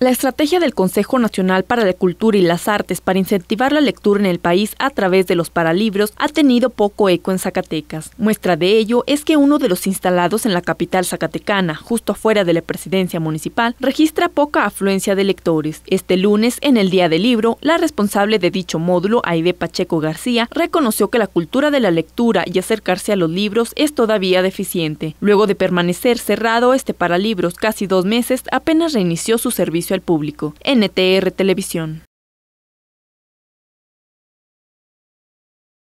La estrategia del Consejo Nacional para la Cultura y las Artes para incentivar la lectura en el país a través de los paralibros ha tenido poco eco en Zacatecas. Muestra de ello es que uno de los instalados en la capital zacatecana, justo afuera de la presidencia municipal, registra poca afluencia de lectores. Este lunes, en el Día del Libro, la responsable de dicho módulo, Aide Pacheco García, reconoció que la cultura de la lectura y acercarse a los libros es todavía deficiente. Luego de permanecer cerrado este paralibros casi dos meses, apenas reinició su servicio al público. NTR Televisión.